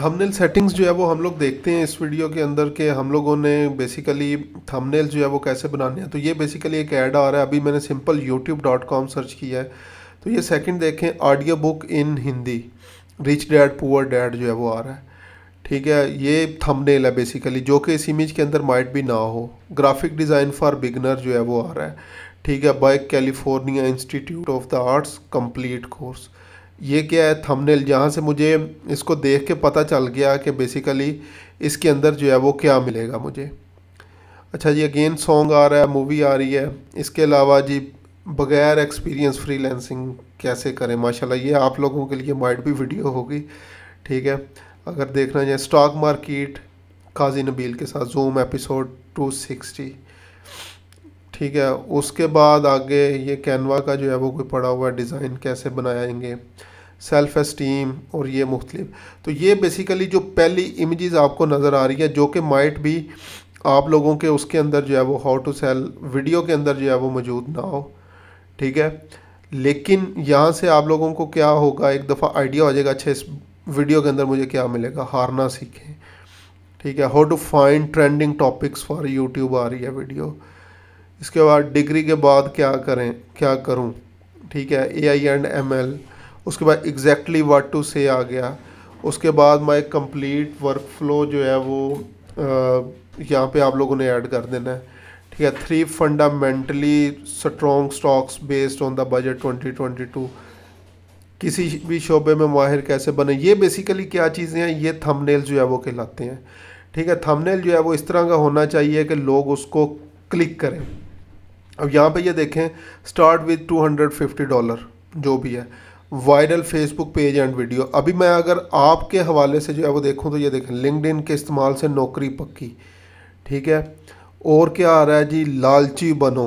thumbnail settings जो है वो हम लोग देखते हैं इस वीडियो के अंदर के हम लोगों ने बेसिकली थंबनेल जो है वो कैसे बनाने हैं तो ये बेसिकली एक ऐड आ रहा है अभी मैंने simple YouTube dot com search किया है तो ये सेकंड देखें audio book in Hindi rich dad poor dad जो है वो आ रहा है ठीक है ये थमनेल है बेसिकली जो कि इस इमेज के अंदर माइट भी ना हो ग्राफिक डिज़ाइन फॉर बिगनर जो है वो आ रहा है ठीक है by California Institute of the Arts complete course ये क्या है थंबनेल जहाँ से मुझे इसको देख के पता चल गया कि बेसिकली इसके अंदर जो है वो क्या मिलेगा मुझे अच्छा जी अगेन सॉन्ग आ रहा है मूवी आ रही है इसके अलावा जी बग़ैर एक्सपीरियंस फ्रीलैंसिंग कैसे करें माशाल्लाह ये आप लोगों के लिए माइट भी वीडियो होगी ठीक है अगर देखना जाए स्टॉक मार्केट काजी नबील के साथ जूम एपिसोड 260 ठीक है उसके बाद आगे ये कैनवा का जो है वो कोई पड़ा हुआ डिज़ाइन कैसे बनाएंगे सेल्फ एस्टीम और ये मुख्तलिफ तो ये बेसिकली जो पहली इमेजेस आपको नज़र आ रही है जो कि माइट भी आप लोगों के उसके अंदर जो है वो हाउ टू सेल वीडियो के अंदर जो है वो मौजूद ना हो ठीक है लेकिन यहाँ से आप लोगों को क्या होगा एक दफ़ा आइडिया हो जाएगा अच्छा इस वीडियो के अंदर मुझे क्या मिलेगा हारना सीखें ठीक है how to find trending topics for YouTube आ रही है वीडियो इसके बाद डिग्री के बाद क्या करें क्या करूं ठीक है A I and M L उसके बाद एग्जैक्टली वाट टू से आ गया उसके बाद माई कंप्लीट वर्क फ्लो जो है वो यहाँ पे आप लोगों ने ऐड कर देना है ठीक है three fundamentally strong stocks based on the budget twenty twenty two किसी भी शोबे में माहिर कैसे बने ये बेसिकली क्या चीज़ें हैं ये थमनेल जो है वो कहलाते हैं ठीक है थमनेल जो है वो इस तरह का होना चाहिए कि लोग उसको क्लिक करें अब यहाँ पे ये यह देखें स्टार्ट विद 250 डॉलर जो भी है viral Facebook page and video अभी मैं अगर आपके हवाले से जो है वो देखूँ तो ये देखें लिंकड के इस्तेमाल से नौकरी पक्की ठीक है और क्या आ रहा है जी लालची बनो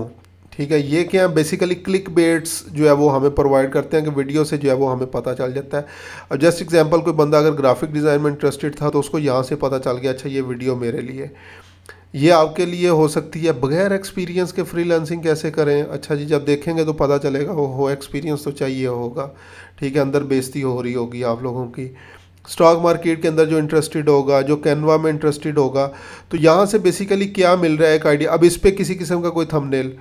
ठीक है ये क्या है बेसिकली क्लिक बेट्स जो है वो हमें प्रोवाइड करते हैं कि वीडियो से जो है वो हमें पता चल जाता है अब जस्ट एग्जांपल कोई बंदा अगर ग्राफिक डिज़ाइन में इंटरेस्टेड था तो उसको यहाँ से पता चल गया अच्छा ये वीडियो मेरे लिए ये आपके लिए हो सकती है बगैर एक्सपीरियंस के फ्रीलांसिंग कैसे करें अच्छा जी जब देखेंगे तो पता चलेगा हो हो एक्सपीरियंस तो चाहिए होगा ठीक है अंदर बेजती हो रही होगी आप लोगों की स्टॉक मार्केट के अंदर जो इंटरेस्टेड होगा जो कैनवा में इंटरेस्टेड होगा तो यहाँ से बेसिकली क्या मिल रहा है एक आइडिया अब इस पर किसी किस्म का कोई थमनेल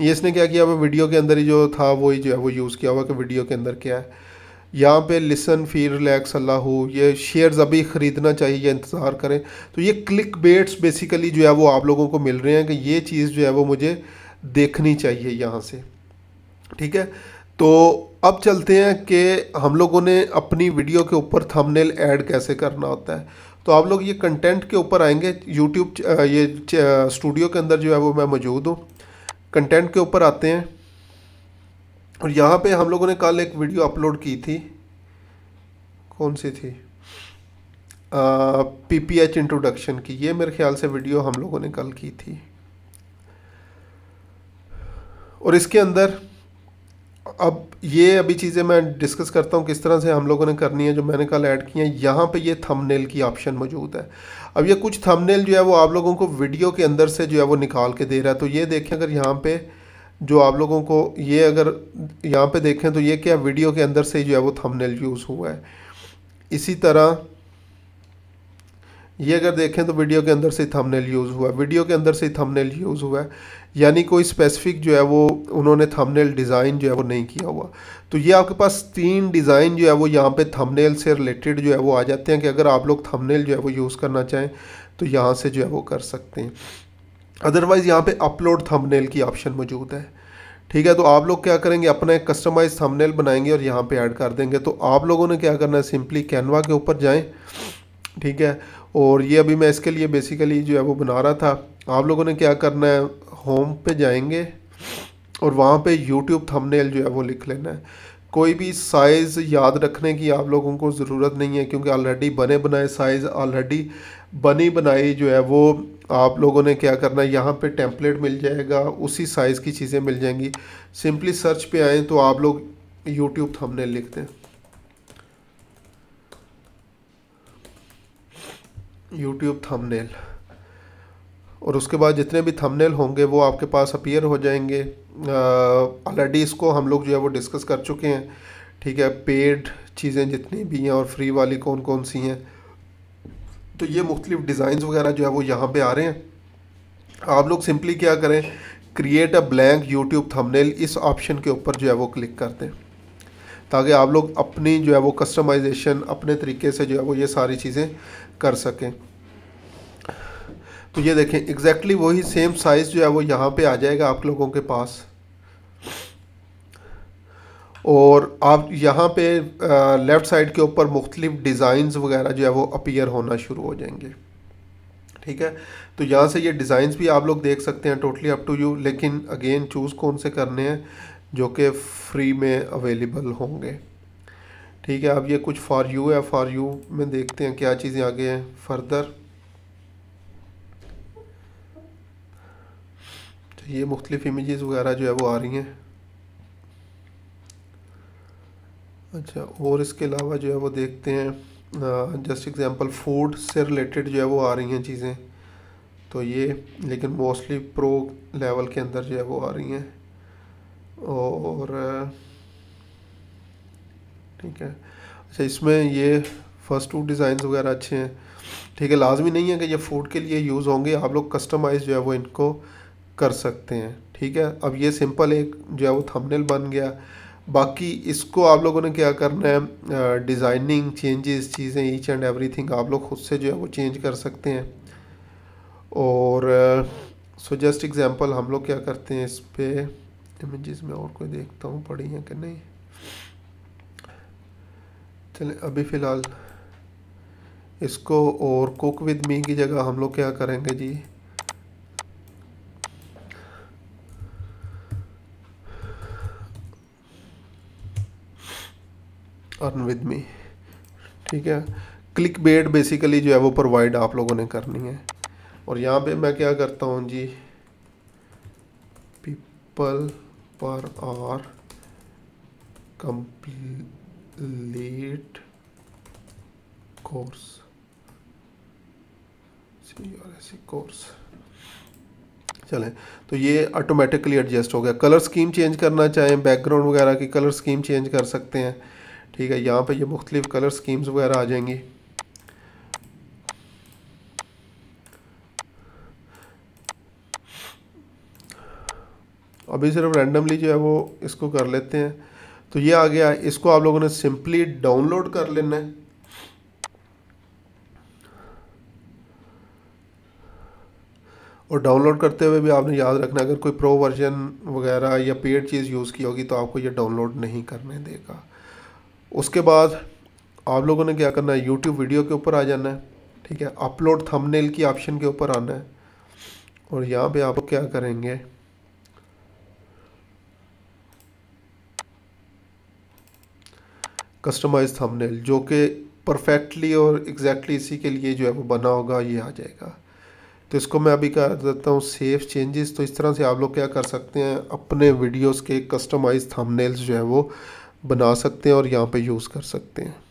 ये इसने क्या किया वो वीडियो के अंदर ही जो था वो ही जो है वो यूज़ किया हुआ कि वीडियो के अंदर क्या है यहाँ पे लिसन फिर रिलैक्स अल्लाह हो ये शेयर्स अभी ख़रीदना चाहिए या इंतज़ार करें तो ये क्लिक बेट्स बेसिकली जो है वो आप लोगों को मिल रहे हैं कि ये चीज़ जो है वो मुझे देखनी चाहिए यहाँ से ठीक है तो अब चलते हैं कि हम लोगों ने अपनी वीडियो के ऊपर थंबनेल ऐड कैसे करना होता है तो आप लोग ये कंटेंट के ऊपर आएंगे यूट्यूब ये स्टूडियो के अंदर जो है वो मैं मौजूद हूँ कंटेंट के ऊपर आते हैं और यहाँ पे हम लोगों ने कल एक वीडियो अपलोड की थी कौन सी थी पी पी एच इंट्रोडक्शन की ये मेरे ख्याल से वीडियो हम लोगों ने कल की थी और इसके अंदर अब ये अभी चीज़ें मैं डिस्कस करता हूँ किस तरह से हम लोगों ने करनी है जो मैंने कल ऐड किया है यहाँ पे ये थंबनेल की ऑप्शन मौजूद है अब ये कुछ थंबनेल जो है वो आप लोगों को वीडियो के अंदर से जो है वो निकाल के दे रहा है तो ये देखें अगर यहाँ पर जो आप लोगों को ये अगर यहाँ पे देखें तो ये क्या वीडियो के अंदर से जो है वो थंबनेल यूज़ हुआ है इसी तरह ये अगर देखें तो वीडियो के अंदर से थंबनेल यूज़ हुआ है वीडियो के अंदर से थंबनेल यूज़ हुआ है यानी कोई स्पेसिफिक जो है वो उन्होंने थंबनेल डिज़ाइन जो है वो नहीं किया हुआ तो ये आपके पास तीन डिज़ाइन जो है वो यहाँ पे थंबनेल से रिलेटेड जो है वो आ जाते हैं कि अगर आप लोग थंबनेल जो है वो यूज़ करना चाहें तो यहाँ से जो है वो कर सकते हैं अदरवाइज़ यहाँ पे अपलोड थंबनेल की ऑप्शन मौजूद है ठीक है तो आप लोग क्या करेंगे अपना एक कस्टमाइज थंबनेल बनाएंगे और यहाँ पे ऐड कर देंगे तो आप लोगों ने क्या करना है सिंपली कैनवा के ऊपर जाएं ठीक है और ये अभी मैं इसके लिए बेसिकली जो है वो बना रहा था आप लोगों ने क्या करना है होम पे जाएंगे और वहाँ पर यूट्यूब थमनेल जो है वो लिख लेना है कोई भी साइज़ याद रखने की आप लोगों को ज़रूरत नहीं है क्योंकि ऑलरेडी बने बनाए साइज़ ऑलरेडी बनी बनाई जो है वो आप लोगों ने क्या करना है यहाँ पे टेम्पलेट मिल जाएगा उसी साइज़ की चीज़ें मिल जाएंगी सिंपली सर्च पे आएँ तो आप लोग यूट्यूब थमने लिखते हैं यूट्यूब थमनेल और उसके बाद जितने भी थंबनेल होंगे वो आपके पास अपीयर हो जाएंगे ऑलरेडी इसको हम लोग जो है वो डिस्कस कर चुके हैं ठीक है पेड चीज़ें जितनी भी हैं और फ्री वाली कौन कौन सी हैं तो ये मुख्तलिफ डिज़ाइंस वगैरह जो है वो यहाँ पे आ रहे हैं आप लोग सिंपली क्या करें create a blank YouTube thumbnail इस ऑप्शन के ऊपर जो है वो क्लिक कर दें ताकि आप लोग अपनी जो है वो कस्टमाइजेशन अपने तरीके से जो है वो ये सारी चीज़ें कर सकें तो ये देखें एग्जैक्टली वही सेम साइज़ जो है वो यहाँ पे आ जाएगा आप लोगों के पास और आप यहाँ पे लेफ़्ट साइड के ऊपर मुख्तलिफ़ डिज़ाइंस वगैरह जो है वो अपीयर होना शुरू हो जाएंगे ठीक है तो यहाँ से ये डिज़ाइंस भी आप लोग देख सकते हैं टोटली अप टू यू लेकिन अगेन चूज़ कौन से करने हैं जो कि फ्री में अवेलेबल होंगे ठीक है अब ये कुछ फॉर यू है फॉर यू में देखते हैं क्या चीज़ें आगे हैं फर्दर ये मुख्तलिफ इमेज़ वगैरह जो है वो आ रही हैं अच्छा और इसके अलावा जो है वो देखते हैं जस्ट एग्ज़ाम्पल फूड से रिलेटेड जो है वो आ रही हैं चीज़ें तो ये लेकिन मोस्टली प्रो लेवल के अंदर जो है वो आ रही हैं और ठीक है अच्छा इसमें ये फर्स्ट टू डिज़ाइन वगैरह अच्छे हैं ठीक है लाजमी नहीं है कि ये फूड के लिए यूज़ होंगे आप लोग कस्टमाइज़ जो है वो इनको कर सकते हैं ठीक है अब ये सिंपल एक जो है वो थंबनेल बन गया बाकी इसको आप लोगों ने क्या करना है डिज़ाइनिंग चेंजेस चीज़ें ईच एंड एवरीथिंग आप लोग खुद से जो है वो चेंज कर सकते हैं और सो जस्ट एग्ज़ाम्पल हम लोग क्या करते हैं इस पर इमेज़ में और कोई देखता हूँ पढ़ी है कि नहीं चले अभी फ़िलहाल इसको और कुक विद मी की जगह हम लोग क्या करेंगे जी अर्न विद मी ठीक है क्लिक बेट बेसिकली जो है वो प्रोवाइड आप लोगों ने करनी है और यहाँ पे मैं क्या करता हूँ जी पीपल पर आर कंप्लीट कोर्स कोर्स चले तो ये ऑटोमेटिकली एडजस्ट हो गया कलर स्कीम चेंज करना चाहें बैकग्राउंड वगैरह की कलर स्कीम चेंज कर सकते हैं ठीक है यहाँ पर ये मुख्तलिफ कलर स्कीम्स वगैरह आ जाएंगी अभी सिर्फ रैंडमली जो है वो इसको कर लेते हैं तो ये आ गया इसको आप लोगों ने सिंपली डाउनलोड कर लेना है और डाउनलोड करते हुए भी आपने याद रखना अगर कोई प्रो वर्जन वगैरह या पेड चीज़ यूज़ की होगी तो आपको ये डाउनलोड नहीं करने देगा उसके बाद आप लोगों ने क्या करना है यूट्यूब वीडियो के ऊपर आ जाना है ठीक है अपलोड थंबनेल की ऑप्शन के ऊपर आना है और यहाँ पे आप क्या करेंगे कस्टमाइज थंबनेल जो कि परफेक्टली और एग्जैक्टली exactly इसी के लिए जो है वो बना होगा ये आ जाएगा तो इसको मैं अभी कर देता हूँ सेफ चेंजेस तो इस तरह से आप लोग क्या कर सकते हैं अपने वीडियोस के कस्टमाइज थंबनेल्स जो है वो बना सकते हैं और यहाँ पे यूज़ कर सकते हैं